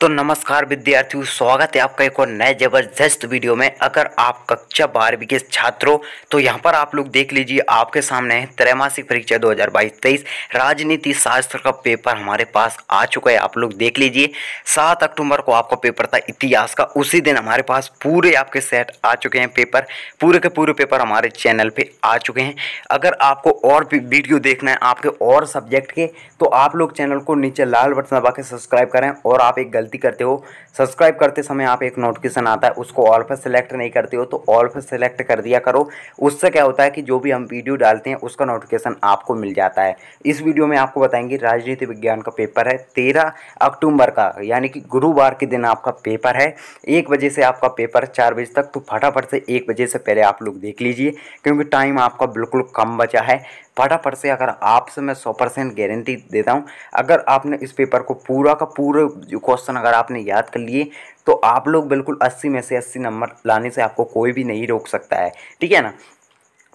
तो नमस्कार विद्यार्थियों स्वागत है आपका एक और नए ज़बरदस्त वीडियो में अगर आप कक्षा बारहवीं के छात्रों तो यहाँ पर आप लोग देख लीजिए आपके सामने है त्रैमासिक परीक्षा 2022-23 राजनीति शास्त्र का पेपर हमारे पास आ चुका है आप लोग देख लीजिए 7 अक्टूबर को आपका पेपर था इतिहास का उसी दिन हमारे पास पूरे आपके सेट आ चुके हैं पेपर पूरे के पूरे पेपर हमारे चैनल पर आ चुके हैं अगर आपको और वीडियो देखना है आपके और सब्जेक्ट के तो आप लोग चैनल को नीचे लाल बटन दबा के सब्सक्राइब करें और आप एक गलती गलती करते हो सब्सक्राइब करते समय आप एक नोटिफिकेशन आता है उसको ऑल पर सेलेक्ट नहीं करते हो तो ऑल पर सेलेक्ट कर दिया करो उससे क्या होता है कि जो भी हम वीडियो डालते हैं उसका नोटिफिकेशन आपको मिल जाता है इस वीडियो में आपको बताएंगे राजनीति विज्ञान का पेपर है तेरह अक्टूबर का यानी कि गुरुवार के दिन आपका पेपर है एक बजे से आपका पेपर चार बजे तक तो फटाफट से एक बजे से पहले आप लोग देख लीजिए क्योंकि टाइम आपका बिल्कुल कम बचा है फटाफट से अगर आपसे मैं सौ परसेंट गारंटी देता हूँ अगर आपने इस पेपर को पूरा का पूरा क्वेश्चन अगर आपने याद कर लिए तो आप लोग बिल्कुल अस्सी में से अस्सी नंबर लाने से आपको कोई भी नहीं रोक सकता है ठीक है ना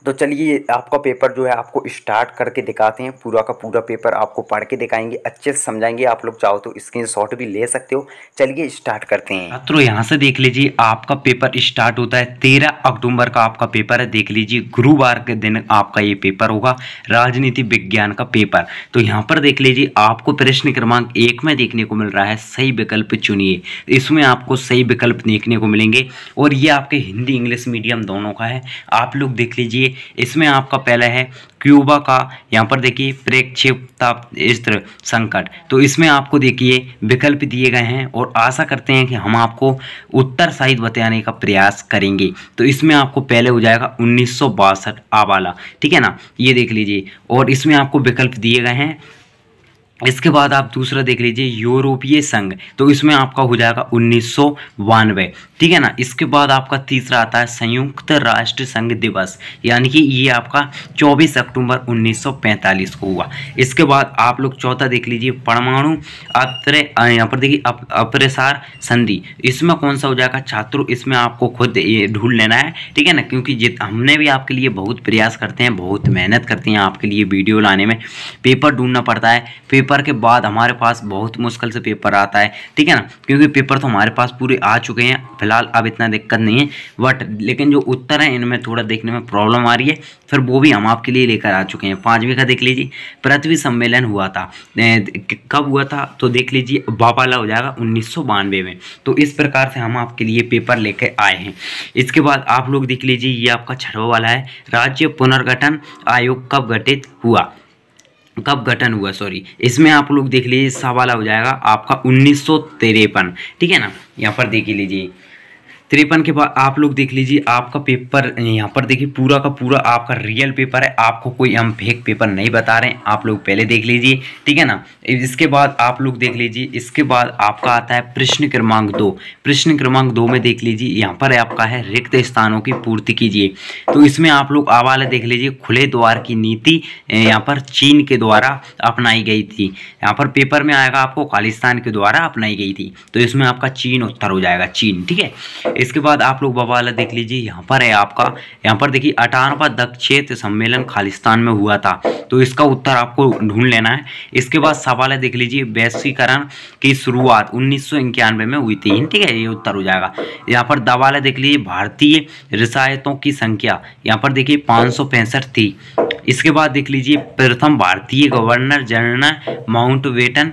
तो चलिए आपका पेपर जो है आपको स्टार्ट करके दिखाते हैं पूरा का पूरा पेपर आपको पढ़ के दिखाएंगे अच्छे से समझाएंगे आप लोग चाहो तो स्क्रीन शॉट भी ले सकते हो चलिए स्टार्ट करते हैं छात्रों यहाँ से देख लीजिए आपका पेपर स्टार्ट होता है तेरह अक्टूबर का आपका पेपर है देख लीजिए गुरुवार के दिन आपका ये पेपर होगा राजनीति विज्ञान का पेपर तो यहाँ पर देख लीजिए आपको प्रश्न क्रमांक एक में देखने को मिल रहा है सही विकल्प चुनिए इसमें आपको सही विकल्प देखने को मिलेंगे और ये आपके हिंदी इंग्लिश मीडियम दोनों का है आप लोग देख लीजिए इसमें आपका पहला है क्यूबा का यहाँ पर देखिए प्रेक्षेपतास्त्र संकट तो इसमें आपको देखिए विकल्प दिए गए हैं और आशा करते हैं कि हम आपको उत्तर साहित्य बताने का प्रयास करेंगे तो इसमें आपको पहले हो जाएगा उन्नीस आवाला ठीक है ना ये देख लीजिए और इसमें आपको विकल्प दिए गए हैं इसके बाद आप दूसरा देख लीजिए यूरोपीय संघ तो इसमें आपका हो जाएगा उन्नीस ठीक है ना इसके बाद आपका तीसरा आता है संयुक्त राष्ट्र संघ दिवस यानी कि ये आपका 24 अक्टूबर 1945 को हुआ इसके बाद आप लोग चौथा देख लीजिए परमाणु अप्रे यहाँ पर देखिए अप, अप्रसार संधि इसमें कौन सा हो जाएगा छात्र इसमें आपको खुद ढूंढ लेना है ठीक है ना क्योंकि जित हमने भी आपके लिए बहुत प्रयास करते हैं बहुत मेहनत करते हैं आपके लिए वीडियो लाने में पेपर ढूंढना पड़ता है पेपर पेपर के बाद हमारे पास बहुत मुश्किल से पेपर आता है ठीक है ना क्योंकि पेपर तो हमारे पास पूरे आ चुके हैं फिलहाल अब इतना दिक्कत नहीं है बट लेकिन जो उत्तर है इनमें थोड़ा देखने में प्रॉब्लम आ रही है फिर वो भी हम आपके लिए लेकर आ चुके हैं पाँचवीं का देख लीजिए पृथ्वी सम्मेलन हुआ था कब हुआ था तो देख लीजिए बापाला हो जाएगा उन्नीस में तो इस प्रकार से हम आपके लिए पेपर लेकर आए हैं इसके बाद आप लोग देख लीजिए ये आपका छठवा वाला है राज्य पुनर्गठन आयोग कब गठित हुआ कब गठन हुआ सॉरी इसमें आप लोग देख लीजिए सवाल हो जाएगा आपका उन्नीस ठीक है ना यहाँ पर देख लीजिए तिरपन के बाद आप लोग देख लीजिए आपका पेपर यहाँ पर देखिए पूरा का पूरा आपका रियल पेपर है आपको कोई हम फेक पेपर नहीं बता रहे हैं आप लोग पहले देख लीजिए ठीक है ना इसके बाद आप लोग देख लीजिए इसके बाद आपका आता है प्रश्न क्रमांक दो प्रश्न क्रमांक दो में देख लीजिए यहाँ पर आपका है रिक्त स्थानों की पूर्ति कीजिए तो इसमें आप लोग आवाला देख लीजिए खुले द्वार की नीति यहाँ पर चीन के द्वारा अपनाई गई थी यहाँ पर पेपर में आएगा आपको खालिस्तान के द्वारा अपनाई गई थी तो इसमें आपका चीन उत्तर हो जाएगा चीन ठीक है इसके बाद आप लोग बाबा वाला देख लीजिए यहाँ पर है आपका यहाँ पर देखिए अठारहवा दक्षेत्र सम्मेलन खालिस्तान में हुआ था तो इसका उत्तर आपको ढूंढ लेना है इसके बाद सवाल देख लीजिए वैश्वीकरण की शुरुआत उन्नीस में हुई थी ठीक है ये उत्तर हो जाएगा यहाँ पर दवाला देख लीजिए भारतीय रिसायतों की संख्या यहाँ पर देखिए पाँच थी इसके बाद देख लीजिए प्रथम भारतीय गवर्नर जनरल माउंट वेटन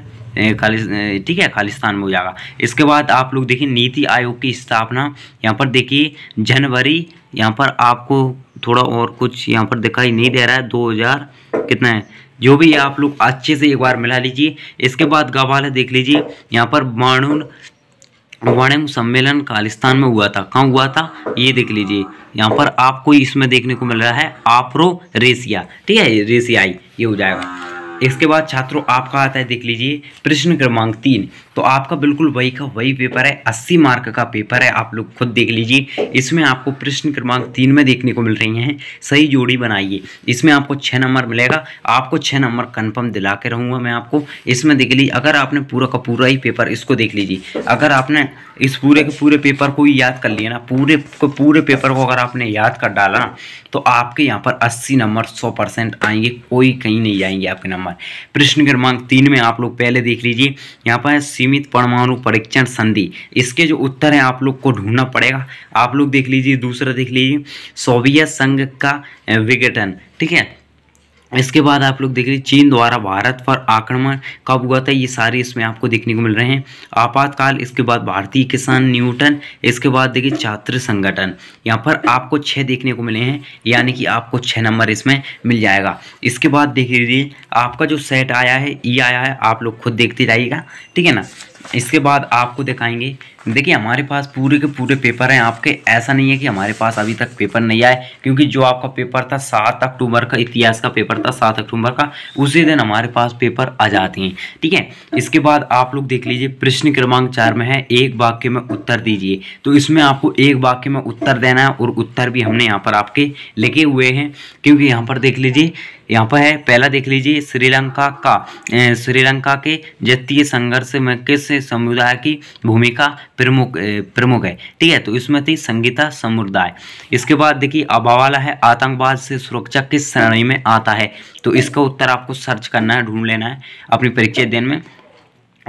खाली ठीक है खालिस्तान में हो जाएगा इसके बाद आप लोग देखिए नीति आयोग की स्थापना यहाँ पर देखिए जनवरी यहाँ पर आपको थोड़ा और कुछ यहाँ पर दिखाई नहीं दे रहा है हजार कितना है जो भी आप लोग अच्छे से एक बार मिला लीजिए इसके बाद गवाल देख लीजिए यहाँ पर वाणुन वर्णम सम्मेलन खालिस्तान में हुआ था कहाँ हुआ था ये देख लीजिए यहाँ पर आपको इसमें देखने को मिल रहा है आप्रो रेसिया ठीक है रेसियाई ये हो जाएगा इसके बाद छात्रों आपका आता है देख लीजिए प्रश्न क्रमांक तीन तो आपका बिल्कुल वही का वही पेपर है अस्सी मार्क का पेपर है आप लोग खुद देख लीजिए इसमें आपको प्रश्न क्रमांक तीन में देखने को मिल रही हैं सही जोड़ी बनाइए इसमें आपको छः नंबर मिलेगा आपको छः नंबर कन्फर्म दिला के रहूँगा मैं आपको इसमें देख लीजिए अगर आपने पूरा का पूरा ही पेपर इसको देख लीजिए अगर आपने इस पूरे के पूरे पेपर को ही याद कर लिया ना पूरे को पूरे पेपर को अगर आपने याद कर डाला ना तो आपके यहाँ पर 80 नंबर 100 परसेंट आएंगे कोई कहीं नहीं जाएंगे आपके नंबर प्रश्न क्रमांक तीन में आप लोग पहले देख लीजिए यहाँ पर सीमित परमाणु परीक्षण संधि इसके जो उत्तर हैं आप लोग को ढूंढना पड़ेगा आप लोग देख लीजिए दूसरा देख लीजिए सोवियत संघ का विघटन ठीक है इसके बाद आप लोग देख रहे चीन द्वारा भारत पर आक्रमण कब हुआ था ये सारे इसमें आपको देखने को मिल रहे हैं आपातकाल इसके बाद भारतीय किसान न्यूटन इसके बाद देखिए छात्र संगठन यहाँ पर आपको छः देखने को मिले हैं यानी कि आपको छः नंबर इसमें मिल जाएगा इसके बाद देख लीजिए आपका जो सेट आया है ये आया है आप लोग खुद देखते जाइएगा ठीक है ना इसके बाद आपको दिखाएंगे देखिए हमारे पास पूरे के पूरे पेपर हैं आपके ऐसा नहीं है कि हमारे पास अभी तक पेपर नहीं आए क्योंकि जो आपका पेपर था सात अक्टूबर का इतिहास का पेपर था सात अक्टूबर का उसी दिन हमारे पास पेपर आ जाते हैं ठीक है इसके बाद आप लोग देख लीजिए प्रश्न क्रमांक चार में है एक वाक्य में उत्तर दीजिए तो इसमें आपको एक वाक्य में उत्तर देना है और उत्तर भी हमने यहाँ पर आपके लिखे हुए हैं क्योंकि यहाँ पर देख लीजिए यहाँ पर है पहला देख लीजिए श्रीलंका का श्रीलंका के जतीय संघर्ष में किस समुदाय की भूमिका प्रमुख प्रमुख है ठीक है तो इसमें थी संगीता समुदाय इसके बाद देखिए अब वाला है आतंकवाद से सुरक्षा किस श्रेणी में आता है तो इसका उत्तर आपको सर्च करना है ढूंढ लेना है अपनी परीक्षा दिन में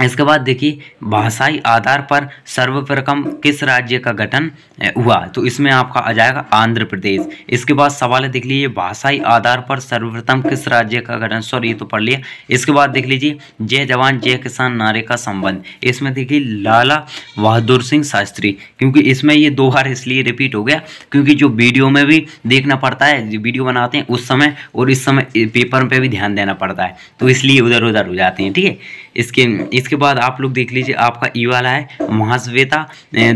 इसके बाद देखिए भाषाई आधार पर सर्वप्रथम किस राज्य का गठन हुआ तो इसमें आपका आ जाएगा आंध्र प्रदेश इसके बाद सवाल है देख लीजिए भाषाई आधार पर सर्वप्रथम किस राज्य का गठन सॉरी ये तो पढ़ लिया इसके बाद देख लीजिए जय जवान जय किसान नारे का संबंध इसमें देखिए लाला बहादुर सिंह शास्त्री क्योंकि इसमें ये दो बार इसलिए रिपीट हो गया क्योंकि जो वीडियो में भी देखना पड़ता है वीडियो बनाते हैं उस समय और इस समय पेपर पर भी ध्यान देना पड़ता है तो इसलिए उधर उधर हो जाते हैं ठीक है इसके इसके बाद आप लोग देख लीजिए आपका ई वाला है महाश्वेता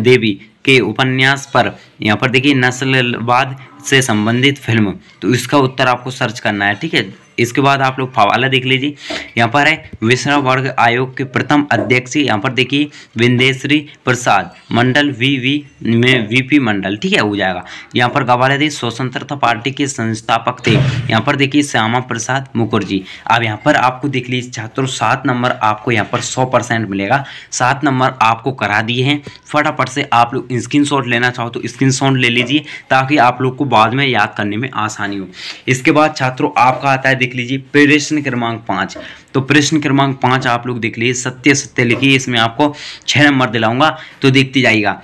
देवी के उपन्यास पर यहाँ पर देखिए नस्लवाद से संबंधित फिल्म तो इसका उत्तर आपको सर्च करना है ठीक है इसके बाद आप लोग फवाला देख लीजिए यहाँ पर है विश्व वर्ग आयोग के प्रथम अध्यक्ष यहाँ पर देखिए विन्देश्वरी प्रसाद मंडल वी वी में वीपी मंडल ठीक है हो जाएगा यहाँ पर गवाले दी स्वतंत्रता पार्टी के संस्थापक थे यहाँ पर देखिए श्यामा प्रसाद मुखर्जी अब यहाँ पर आपको देख लीजिए छात्रों सात नंबर आपको यहाँ पर सौ परसेंट मिलेगा सात नंबर आपको करा दिए हैं फटाफट से आप लोग स्क्रीन लेना चाहो तो स्क्रीन ले लीजिए ताकि आप लोग को बाद में याद करने में आसानी हो इसके बाद छात्रों आपका आता है देख लीजिए प्रश्न क्रमांक पाँच तो प्रश्न क्रमांक पाँच आप लोग देख लीजिए सत्य सत्य लिखिए इसमें आपको छः नंबर दिलाऊंगा तो देखते जाइएगा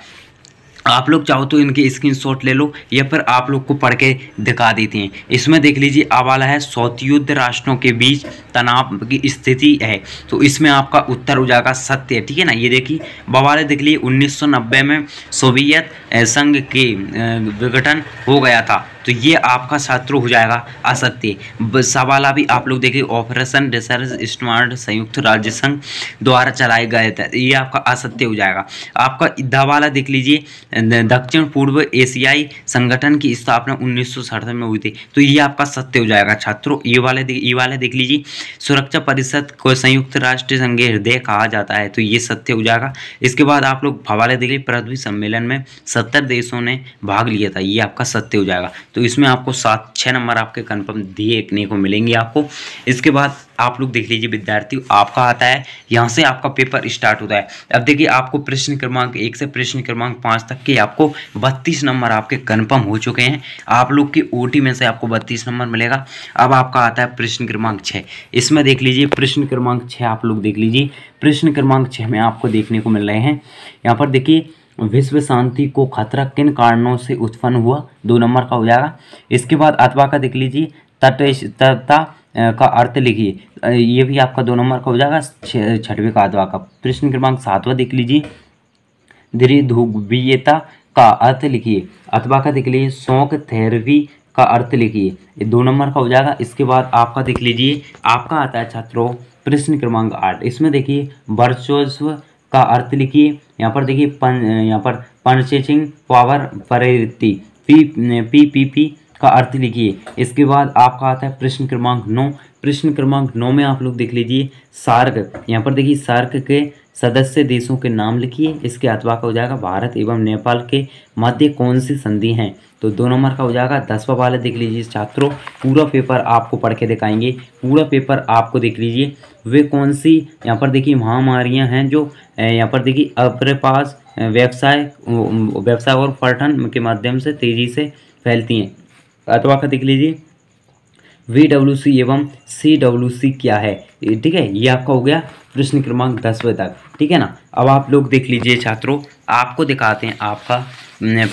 आप लोग चाहो तो इनके स्क्रीनशॉट ले लो या फिर आप लोग को पढ़ के दिखा देते हैं इसमें देख लीजिए अब वाला है सौतयुद्ध राष्ट्रों के बीच तनाव की स्थिति है तो इसमें आपका उत्तर हो जाएगा सत्य ठीक है ना ये देखिए बवाले देख लीजिए 1990 में सोवियत संघ के विघटन हो गया था तो ये आपका छात्र हो जाएगा असत्य सवाल अभी आप लोग देखिए ऑपरेशन रिसर्च स्मार्ट संयुक्त राज्य संघ द्वारा चलाए गए थे ये आपका असत्य हो जाएगा आपका दवाला देख लीजिए दक्षिण पूर्व एशियाई संगठन की स्थापना उन्नीस में हुई थी तो ये आपका सत्य हो जाएगा छात्रों ये वाले ये वाले देख लीजिए सुरक्षा परिषद को संयुक्त राष्ट्र संघ हृदय कहा जाता है तो ये सत्य हो जाएगा इसके बाद आप लोग हवाले देख लीजिए पृथ्वी सम्मेलन में सत्तर देशों ने भाग लिया था ये आपका सत्य हो जाएगा तो इसमें आपको सात छः नंबर आपके कन्फर्म देखने को मिलेंगे आपको इसके बाद आप लोग देख लीजिए विद्यार्थी आपका आता है यहाँ से आपका पेपर स्टार्ट होता है अब देखिए आपको प्रश्न क्रमांक एक से प्रश्न क्रमांक पाँच तक के आपको बत्तीस नंबर आपके कन्फर्म हो चुके हैं आप लोग की ओ में से आपको बत्तीस नंबर मिलेगा अब आपका आता है प्रश्न क्रमांक छः इसमें देख लीजिए प्रश्न क्रमांक छः आप लोग देख लीजिए प्रश्न क्रमांक छः में आपको देखने को मिल रहे हैं यहाँ पर देखिए विश्व शांति को खतरा किन कारणों से उत्पन्न हुआ दो नंबर का हो जाएगा इसके बाद अथवा का देख लीजिए तटस्थता का अर्थ लिखिए ये भी आपका दो नंबर का हो जाएगा छठवें का अथवा का प्रश्न क्रमांक सातवा देख लीजिए धीरे ध्रुवीयता का अर्थ लिखिए अथवा का देख लीजिए शौक थेरेपी का अर्थ लिखिए दो नंबर का हो जाएगा इसके बाद आपका देख लीजिए आपका आता है छात्रों प्रश्न क्रमांक आठ इसमें देखिए वर्चस्व का अर्थ लिखिए यहाँ पर देखिए पन यहाँ पर परचेसिंग पावर प्रवृत्ति पी पी पी पी का अर्थ लिखिए इसके बाद आपका आता है प्रश्न क्रमांक नौ प्रश्न क्रमांक नौ में आप लोग देख लीजिए सार्क यहाँ पर देखिए सार्क के सदस्य देशों के नाम लिखिए इसके अथवा का हो जाएगा भारत एवं नेपाल के मध्य कौन सी संधि हैं तो दो नंबर का हो जाएगा दसवा वाला देख लीजिए छात्रों पूरा पेपर आपको पढ़ के दिखाएंगे पूरा पेपर आपको देख लीजिए वे कौन सी यहाँ पर देखिए महामारियाँ हैं जो यहाँ पर देखिए अपने पास व्यवसाय व्यवसाय और पर्यटन के माध्यम से तेजी से फैलती हैं अथवा का देख लीजिए वी डब्ल्यू सी एवं सी डब्ल्यू सी क्या है ठीक है ये आपका हो गया प्रश्न क्रमांक दसवें तक ठीक है ना अब आप लोग देख लीजिए छात्रों आपको दिखाते हैं आपका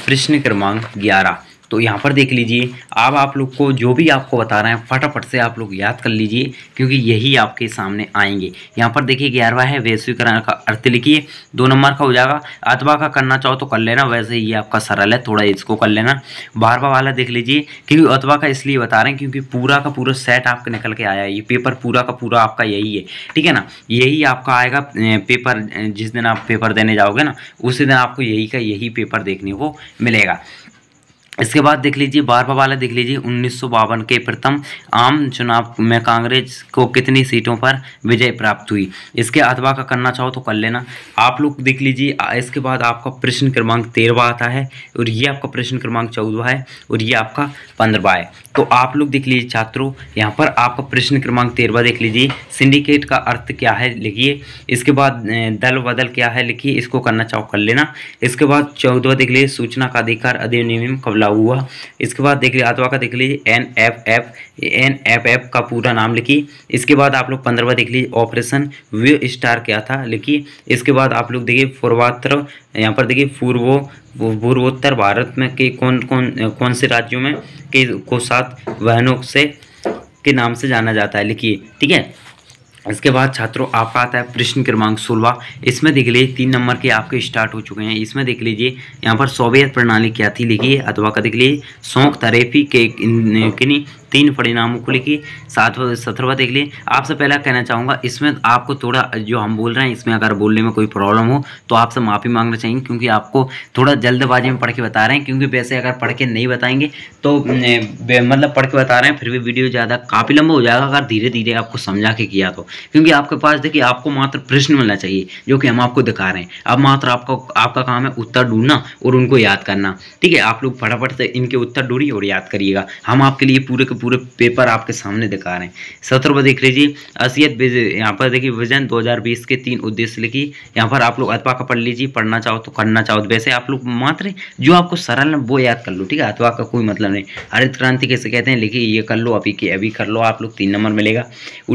प्रश्न क्रमांक ग्यारह तो यहाँ पर देख लीजिए अब आप लोग को जो भी आपको बता रहे हैं फटाफट से आप लोग याद कर लीजिए क्योंकि यही आपके सामने आएंगे यहाँ पर देखिए ग्यारहवा है वैश्वीकरण का अर्थ लिखिए दो नंबर का हो जाएगा अथवा का करना चाहो तो कर लेना वैसे ये आपका सरल है थोड़ा इसको कर लेना बारवा वाला देख लीजिए क्योंकि अथवा का इसलिए बता रहे हैं क्योंकि पूरा का पूरा सेट आपके निकल के आया है ये पेपर पूरा का पूरा आपका यही है ठीक है ना यही आपका आएगा पेपर जिस दिन आप पेपर देने जाओगे ना उसी दिन आपको यही का यही पेपर देखने को मिलेगा इसके बाद देख लीजिए बारवा वाला देख लीजिए उन्नीस के प्रथम आम चुनाव में कांग्रेस को कितनी सीटों पर विजय प्राप्त हुई इसके अथवा का करना चाहो तो कर लेना आप लोग देख लीजिए इसके बाद आपका प्रश्न क्रमांक तेरहवा आता है और ये आपका प्रश्न क्रमांक चौदवा है और ये आपका पंद्रवा है तो आप लोग देख लीजिए छात्रों यहाँ पर आपका प्रश्न क्रमांक तेरवा देख लीजिए सिंडिकेट का अर्थ क्या है लिखिए इसके बाद दल बदल क्या है लिखिए इसको करना चाहो कर लेना इसके बाद चौदहवा देख लीजिए सूचना का अधिकार अधिनियम कब लागू हुआ इसके बाद देख लीजिए आठवा का देख लीजिए N F F N F F का पूरा नाम लिखिए इसके बाद आप लोग पंद्रहवा देख लीजिए ऑपरेशन व्यू स्टार क्या था लिखिए इसके बाद आप लोग देखिए पूर्वात्र यहाँ पर देखिए पूर्व पूर्वोत्तर भारत में के कौन कौन कौन से राज्यों में के को सात वहनों से के नाम से जाना जाता है लिखिए ठीक है इसके बाद छात्रों आपका आता है प्रश्न क्रमांक सोलवा इसमें देख लीजिए तीन नंबर के आपके स्टार्ट हो चुके हैं इसमें देख लीजिए यहाँ पर सोवियत प्रणाली क्या थी लिखिए अथवा का देख लीजिए शौक तरेफी के तीन परिणामों को लेकर सात सत्रवा देख लिए आपसे पहला कहना चाहूँगा इसमें आपको थोड़ा जो हम बोल रहे हैं इसमें अगर बोलने में कोई प्रॉब्लम हो तो आपसे माफ़ी मांगना चाहिए क्योंकि आपको थोड़ा जल्दबाजी में पढ़ के बता रहे हैं क्योंकि वैसे अगर पढ़ के नहीं बताएंगे तो मतलब पढ़ के बता रहे हैं फिर भी वीडियो ज़्यादा काफ़ी लंबा हो जाएगा अगर धीरे धीरे आपको समझा के किया तो क्योंकि आपके पास देखिए आपको मात्र प्रश्न मिलना चाहिए जो कि हम आपको दिखा रहे हैं अब मात्र आपका आपका काम है उत्तर ढूंढना और उनको याद करना ठीक है आप लोग फटाफट से इनके उत्तर ढूंढिए और याद करिएगा हम आपके लिए पूरे के पूरे पेपर आपके सामने दिखा रहे हैं सत्र पर देख लीजिए असियत यहाँ पर देखिए विजन 2020 के तीन उद्देश्य लिखी यहाँ पर आप लोग अथवा का पढ़ लीजिए पढ़ना चाहो तो करना चाहो तो वैसे आप लोग मात्र जो आपको सरल है वो याद कर लो ठीक है अथवा का कोई मतलब नहीं हरित क्रांति कैसे कहते हैं लिखिए ये कर लो अभी के अभी कर लो आप लोग तीन नंबर मिलेगा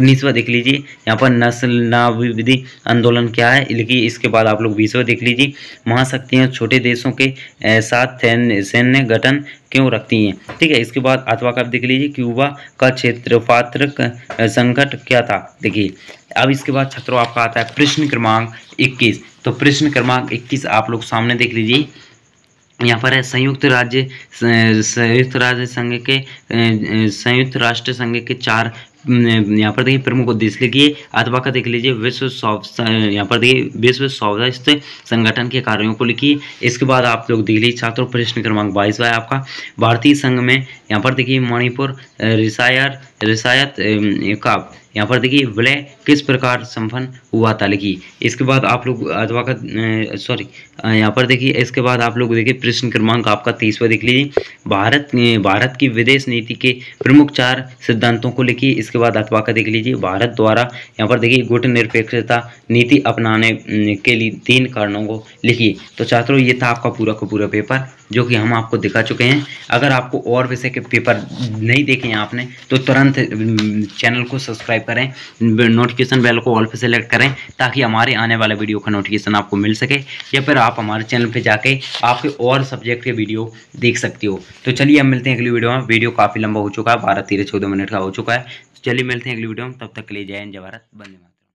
उन्नीसवा देख लीजिए यहाँ पर नस्ल नाविधि आंदोलन क्या है लिखिए इसके बाद आप लोग बीसवा देख लीजिए महाशक्तियाँ छोटे देशों के साथ सैन्य गठन क्यों रखती हैं ठीक है इसके बाद अथवा आप देख लीजिए क्यूबा का क्षेत्रपात्र संकट क्या था देखिए अब इसके बाद छत्रों आपका आता है प्रश्न क्रमांक 21 तो प्रश्न क्रमांक 21 आप लोग सामने देख लीजिए यहाँ पर है संयुक्त राज्य संयुक्त राज्य संघ के संयुक्त राष्ट्र संघ के चार हम्म, यहाँ पर देखिए प्रमुख उद्देश्य लिखिए अथवा का देख लीजिए विश्व यहाँ पर देखिए विश्व स्वास्थ्य संगठन के कार्यों को लिखिए इसके बाद आप लोग देख लीजिए छात्रों प्रश्न क्रमांक बाईस है आपका भारतीय संघ में यहाँ पर देखिए मणिपुर रिसायर रिसायत का यहाँ पर देखिए विलय किस प्रकार संपन्न हुआ था लिखिए इसके बाद आप लोग अथवा का सॉरी यहाँ पर देखिए इसके बाद आप लोग देखिए प्रश्न क्रमांक आपका तीसवा देख लीजिए भारत भारत की विदेश नीति के प्रमुख चार सिद्धांतों को लिखिए इसके बाद अथवा का देख लीजिए भारत द्वारा यहाँ पर देखिए गुट निरपेक्षता नीति अपनाने के लिए तीन कारणों को लिखिए तो छात्रों ये था आपका पूरा का पूरा पेपर जो कि हम आपको दिखा चुके हैं अगर आपको और विषय के पेपर नहीं देखे हैं आपने तो तुरंत चैनल को सब्सक्राइब करें नोटिफिकेशन बेल को ऑल पर सेलेक्ट करें ताकि हमारे आने वाले वीडियो का नोटिफिकेशन आपको मिल सके या फिर आप हमारे चैनल पर जाके आपके और सब्जेक्ट के वीडियो देख सकते हो तो चलिए हम मिलते हैं अगली वीडियो में वीडियो काफ़ी लंबा हो चुका है बारह तेरह चौदह मिनट का हो चुका है चलिए मिलते हैं अगली वीडियो में तब तक के लिए जय हिंद जय भारत बंदे